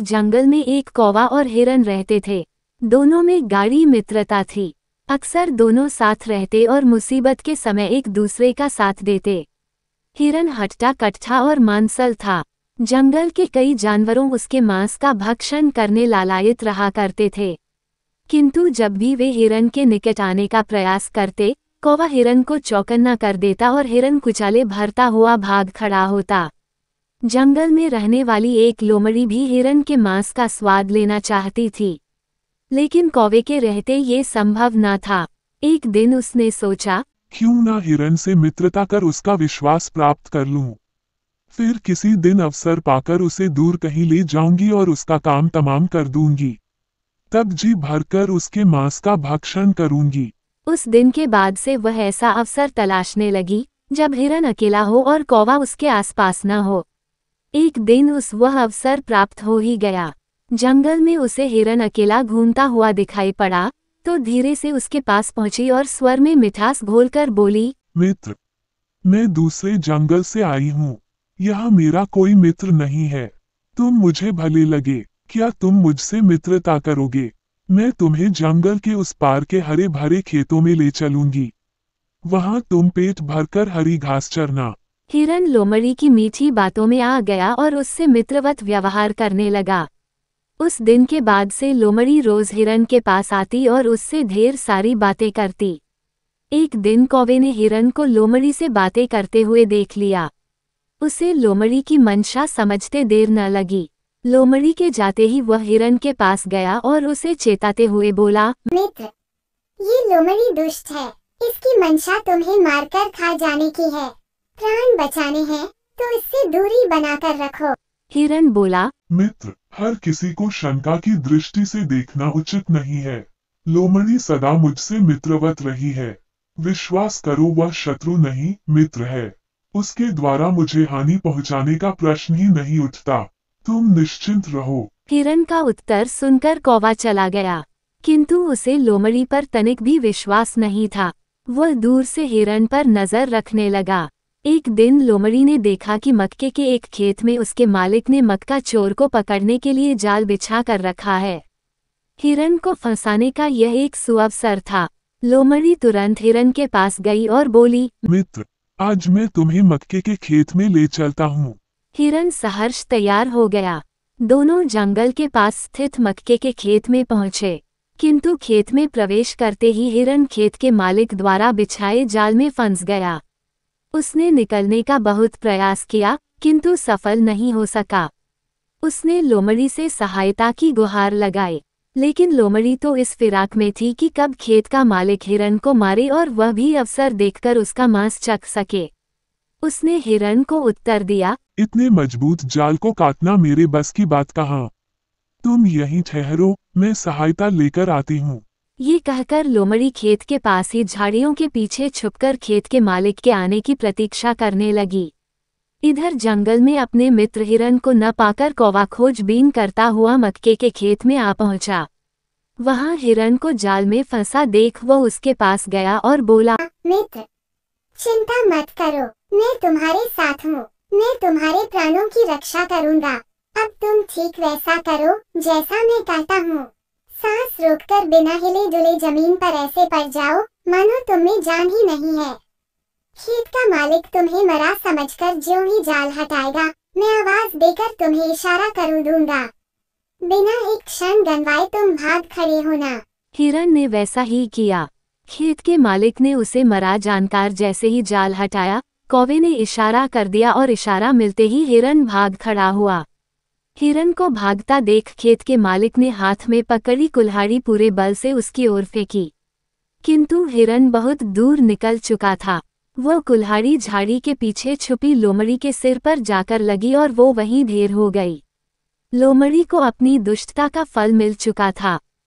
जंगल में एक कौवा और हिरन रहते थे दोनों में गाढ़ी मित्रता थी अक्सर दोनों साथ रहते और मुसीबत के समय एक दूसरे का साथ देते हिरन हटटा कट्ठा और मांसल था जंगल के कई जानवरों उसके मांस का भक्षण करने लालायित रहा करते थे किंतु जब भी वे हिरन के निकट आने का प्रयास करते कौवा हिरन को चौकन्ना कर देता और हिरन कुचाले भरता हुआ भाग खड़ा होता जंगल में रहने वाली एक लोमड़ी भी हिरन के मांस का स्वाद लेना चाहती थी लेकिन कौवे के रहते ये संभव न था एक दिन उसने सोचा क्यों ना हिरन से मित्रता कर उसका विश्वास प्राप्त कर लूं। फिर किसी दिन अवसर पाकर उसे दूर कहीं ले जाऊंगी और उसका काम तमाम कर दूंगी तब जी भरकर उसके मांस का भक्षण करूंगी उस दिन के बाद से वह ऐसा अवसर तलाशने लगी जब हिरन अकेला हो और कौवा उसके आसपास न हो एक दिन उस वह अवसर प्राप्त हो ही गया जंगल में उसे हिरन अकेला घूमता हुआ दिखाई पड़ा तो धीरे से उसके पास पहुंची और स्वर में मिठास घोलकर बोली मित्र मैं दूसरे जंगल से आई हूँ यह मेरा कोई मित्र नहीं है तुम मुझे भले लगे क्या तुम मुझसे मित्रता करोगे मैं तुम्हें जंगल के उस पार के हरे भरे खेतों में ले चलूंगी वहाँ तुम पेट भरकर हरी घास चरना हिरन लोमड़ी की मीठी बातों में आ गया और उससे मित्रवत व्यवहार करने लगा उस दिन के बाद से लोमड़ी रोज हिरन के पास आती और उससे ढेर सारी बातें करती एक दिन कौवे ने हिरन को लोमड़ी से बातें करते हुए देख लिया उसे लोमड़ी की मंशा समझते देर न लगी लोमड़ी के जाते ही वह हिरन के पास गया और उसे चेताते हुए बोला मित्र ये लोमड़ी दुष्ट है इसकी मंशा तुम्हें मारकर खा जाने की है प्राण बचाने हैं तो इससे दूरी बनाकर रखो हिरण बोला मित्र हर किसी को शंका की दृष्टि से देखना उचित नहीं है लोमड़ी सदा मुझसे मित्रवत रही है विश्वास करो वह शत्रु नहीं मित्र है उसके द्वारा मुझे हानि पहुंचाने का प्रश्न ही नहीं उठता तुम निश्चिंत रहो हिरन का उत्तर सुनकर कौवा चला गया किंतु उसे लोमड़ी पर तनिक भी विश्वास नहीं था वह दूर से हिरण पर नजर रखने लगा एक दिन लोमड़ी ने देखा कि मक्के के एक खेत में उसके मालिक ने मक्का चोर को पकड़ने के लिए जाल बिछा कर रखा है हिरन को फंसाने का यह एक सुअवसर था लोमड़ी तुरंत हिरन के पास गई और बोली मित्र आज मैं तुम्हें मक्के के खेत में ले चलता हूँ हिरन सहर्ष तैयार हो गया दोनों जंगल के पास स्थित मक्के के खेत में पहुँचे किंतु खेत में प्रवेश करते ही हिरन खेत के मालिक द्वारा बिछाए जाल में फंस गया उसने निकलने का बहुत प्रयास किया किंतु सफल नहीं हो सका उसने लोमड़ी से सहायता की गुहार लगाई लेकिन लोमड़ी तो इस फिराक में थी कि कब खेत का मालिक हिरण को मारे और वह भी अवसर देखकर उसका मांस चख सके उसने हिरण को उत्तर दिया इतने मजबूत जाल को काटना मेरे बस की बात कहा तुम यहीं ठहरो मैं सहायता लेकर आती हूँ ये कहकर लोमड़ी खेत के पास ही झाड़ियों के पीछे छुपकर खेत के मालिक के आने की प्रतीक्षा करने लगी इधर जंगल में अपने मित्र हिरन को न पाकर कौवा खोजबीन करता हुआ मक्के के खेत में आ पहुंचा वहां हिरन को जाल में फंसा देख वो उसके पास गया और बोला मित्र चिंता मत करो मैं तुम्हारे साथ हूँ मैं तुम्हारे प्राणों की रक्षा करूँगा अब तुम ठीक वैसा करो जैसा मैं कहता हूँ सांस रोककर बिना हिले जुले जमीन पर ऐसे पड़ जाओ मानो तुम्हें जान ही नहीं है खेत का मालिक तुम्हें मरा समझकर कर ही जाल हटाएगा मैं आवाज देकर तुम्हें इशारा कर दूंगा बिना एक क्षण गनवाए तुम भाग खड़े होना हिरण ने वैसा ही किया खेत के मालिक ने उसे मरा जानकार जैसे ही जाल हटाया कौवे ने इशारा कर दिया और इशारा मिलते ही हिरण भाग खड़ा हुआ हिरन को भागता देख खेत के मालिक ने हाथ में पकड़ी कुल्हाड़ी पूरे बल से उसकी ओर फेंकी किंतु हिरन बहुत दूर निकल चुका था वह कुल्हाड़ी झाड़ी के पीछे छुपी लोमड़ी के सिर पर जाकर लगी और वो वहीं ढेर हो गई लोमड़ी को अपनी दुष्टता का फल मिल चुका था